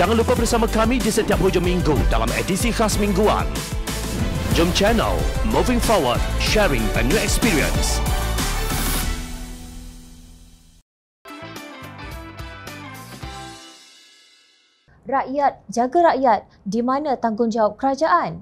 Jangan lupa bersama kami di setiap hujung minggu dalam edisi khas mingguan. Jom channel Moving Forward, sharing a new experience. Rakyat, jaga rakyat. Di mana tanggungjawab kerajaan?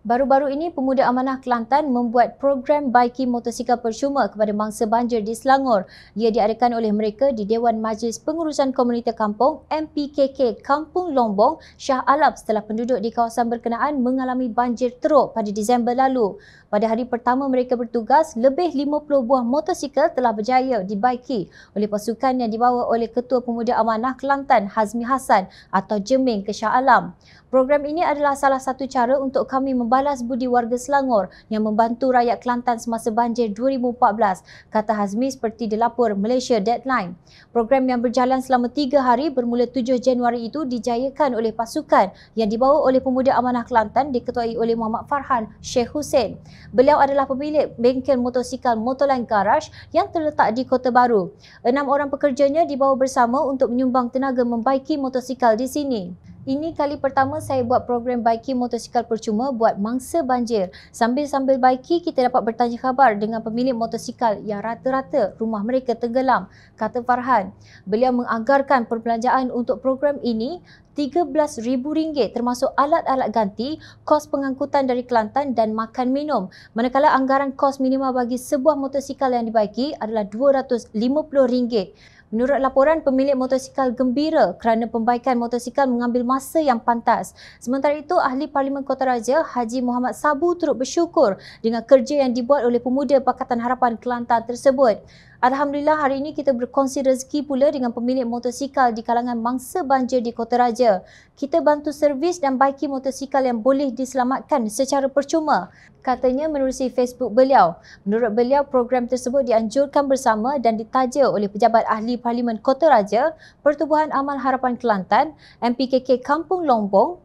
Baru-baru ini, Pemuda Amanah Kelantan membuat program baiki motosikal percuma kepada mangsa banjir di Selangor. Ia diadakan oleh mereka di Dewan Majlis Pengurusan Komuniti Kampung MPKK Kampung Lombong Shah Alap setelah penduduk di kawasan berkenaan mengalami banjir teruk pada Disember lalu. Pada hari pertama mereka bertugas, lebih 50 buah motosikal telah berjaya dibaiki oleh pasukan yang dibawa oleh Ketua Pemuda Amanah Kelantan Hazmi Hasan, atau Jeming ke Shah Alam. Program ini adalah salah satu cara untuk kami membalas budi warga Selangor yang membantu rakyat Kelantan semasa banjir 2014, kata Hazmi seperti dilapor Malaysia Deadline. Program yang berjalan selama tiga hari bermula 7 Januari itu dijayakan oleh pasukan yang dibawa oleh Pemuda Amanah Kelantan diketuai oleh Muhammad Farhan Sheikh Hussein. Beliau adalah pemilik bengkel motosikal Motorland Garage yang terletak di Kota Baru. Enam orang pekerjanya dibawa bersama untuk menyumbang tenaga membaiki motosikal di sini. Ini kali pertama saya buat program baiki motosikal percuma buat mangsa banjir. Sambil-sambil baiki kita dapat bertanya khabar dengan pemilik motosikal yang rata-rata rumah mereka tenggelam, kata Farhan. Beliau menganggarkan perbelanjaan untuk program ini RM13,000 termasuk alat-alat ganti, kos pengangkutan dari Kelantan dan makan minum. Manakala anggaran kos minima bagi sebuah motosikal yang dibaiki adalah RM250. Menurut laporan, pemilik motosikal gembira kerana pembaikan motosikal mengambil masa yang pantas. Sementara itu, Ahli Parlimen Kota Raja Haji Muhammad Sabu turut bersyukur dengan kerja yang dibuat oleh pemuda Pakatan Harapan Kelantan tersebut. Alhamdulillah hari ini kita berkongsi rezeki pula dengan pemilik motosikal di kalangan mangsa banjir di Kota Raja. Kita bantu servis dan baiki motosikal yang boleh diselamatkan secara percuma. Katanya menerusi Facebook beliau. Menurut beliau, program tersebut dianjurkan bersama dan ditaja oleh Pejabat Ahli Parlimen Kota Raja, Pertubuhan Amal Harapan Kelantan, MPKK Kampung Lombong,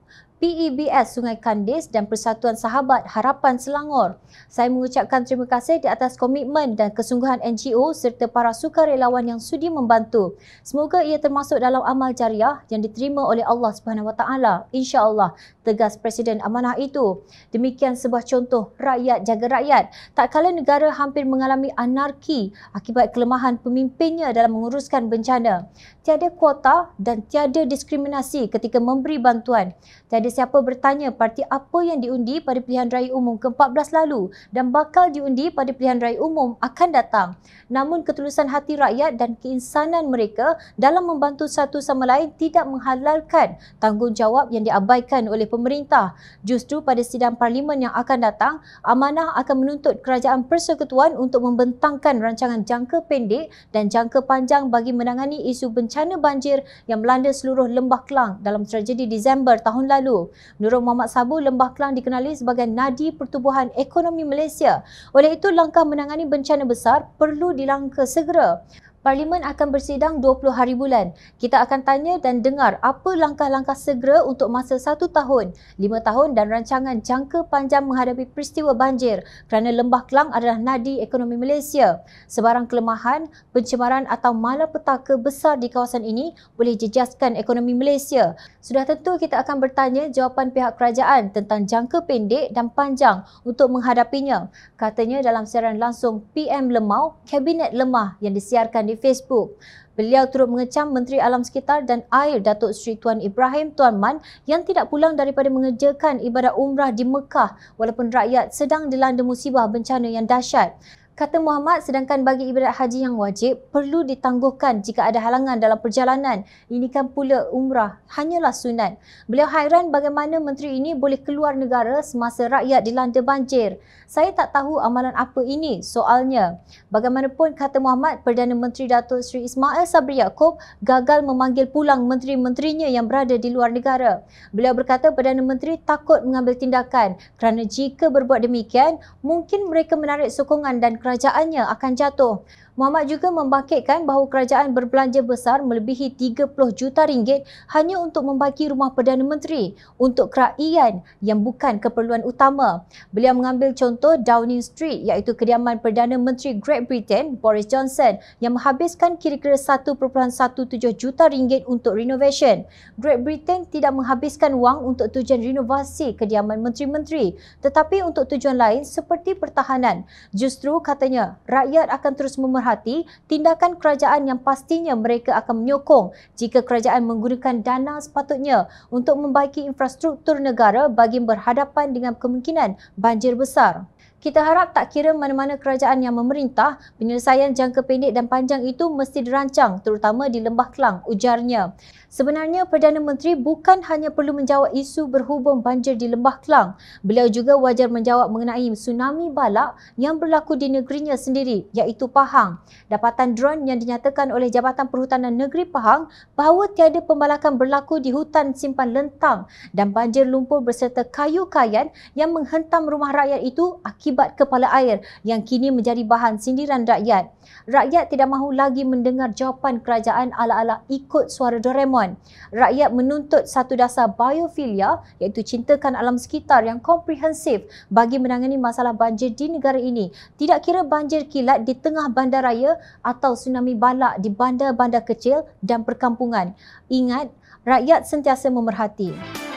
PEBS Sungai Kandis dan Persatuan Sahabat Harapan Selangor. Saya mengucapkan terima kasih di atas komitmen dan kesungguhan NGO serta para sukarelawan yang sudi membantu. Semoga ia termasuk dalam amal jariah yang diterima oleh Allah Subhanahu Wa Taala. Insya-Allah, tegas Presiden amanah itu. Demikian sebuah contoh rakyat jaga rakyat. Tak kala negara hampir mengalami anarki akibat kelemahan pemimpinnya dalam menguruskan bencana. Tiada kuota dan tiada diskriminasi ketika memberi bantuan. Tiada sesiapa bertanya parti apa yang diundi pada pilihan raya umum ke-14 lalu dan bakal diundi pada pilihan raya umum akan datang. Namun ketulusan hati rakyat dan keinsanan mereka dalam membantu satu sama lain tidak menghalalkan tanggungjawab yang diabaikan oleh pemerintah. Justru pada sidang parlimen yang akan datang, amanah akan menuntut kerajaan persekutuan untuk membentangkan rancangan jangka pendek dan jangka panjang bagi menangani isu bencana banjir yang melanda seluruh Lembah Kelang dalam tragedi Disember tahun lalu. Menurut Muhammad Sabu, Lembah Kelang dikenali sebagai nadi pertubuhan ekonomi Malaysia. Oleh itu, langkah menangani bencana besar perlu dilangka segera. Parlimen akan bersidang 20 hari bulan. Kita akan tanya dan dengar apa langkah-langkah segera untuk masa satu tahun, lima tahun dan rancangan jangka panjang menghadapi peristiwa banjir kerana Lembah Kelang adalah nadi ekonomi Malaysia. Sebarang kelemahan, pencemaran atau malapetaka besar di kawasan ini boleh jejaskan ekonomi Malaysia. Sudah tentu kita akan bertanya jawapan pihak kerajaan tentang jangka pendek dan panjang untuk menghadapinya. Katanya dalam siaran langsung PM Lemau, Kabinet Lemah yang disiarkan di Facebook. Beliau turut mengecam Menteri Alam Sekitar dan Air Datuk Seri Tuan Ibrahim Tuan Man yang tidak pulang daripada mengerjakan ibadah umrah di Mekah walaupun rakyat sedang dilanda musibah bencana yang dahsyat. Kata Muhammad, sedangkan bagi ibadat haji yang wajib, perlu ditangguhkan jika ada halangan dalam perjalanan. Ini kan pula umrah, hanyalah sunat. Beliau hairan bagaimana menteri ini boleh keluar negara semasa rakyat dilanda banjir. Saya tak tahu amalan apa ini, soalnya. Bagaimanapun, kata Muhammad, Perdana Menteri Datuk Seri Ismail Sabri Yaakob gagal memanggil pulang menteri-menterinya yang berada di luar negara. Beliau berkata Perdana Menteri takut mengambil tindakan kerana jika berbuat demikian, mungkin mereka menarik sokongan dan kerajaannya akan jatuh. Muhammad juga membangkitkan bahawa kerajaan berbelanja besar melebihi 30 juta ringgit hanya untuk membagi rumah Perdana Menteri untuk kerajaan yang bukan keperluan utama. Beliau mengambil contoh Downing Street iaitu kediaman Perdana Menteri Great Britain Boris Johnson yang menghabiskan kira-kira 1.17 juta ringgit untuk renovation. Great Britain tidak menghabiskan wang untuk tujuan renovasi kediaman menteri-menteri tetapi untuk tujuan lain seperti pertahanan. Justru kata katanya rakyat akan terus memerhati tindakan kerajaan yang pastinya mereka akan menyokong jika kerajaan menggunakan dana sepatutnya untuk membaiki infrastruktur negara bagi berhadapan dengan kemungkinan banjir besar kita harap tak kira mana-mana kerajaan yang memerintah, penyelesaian jangka pendek dan panjang itu mesti dirancang terutama di Lembah Kelang, ujarnya. Sebenarnya Perdana Menteri bukan hanya perlu menjawab isu berhubung banjir di Lembah Kelang, beliau juga wajar menjawab mengenai tsunami balak yang berlaku di negerinya sendiri iaitu Pahang. Dapatan drone yang dinyatakan oleh Jabatan Perhutanan Negeri Pahang bahawa tiada pembalakan berlaku di hutan simpan lentang dan banjir lumpur berserta kayu kayan yang menghentam rumah rakyat itu akibat akibat kepala air yang kini menjadi bahan sindiran rakyat. Rakyat tidak mahu lagi mendengar jawapan kerajaan ala-ala ikut suara Doraemon. Rakyat menuntut satu dasar biofilia iaitu cintakan alam sekitar yang komprehensif bagi menangani masalah banjir di negara ini. Tidak kira banjir kilat di tengah bandar raya atau tsunami balak di bandar-bandar kecil dan perkampungan. Ingat, rakyat sentiasa memerhati.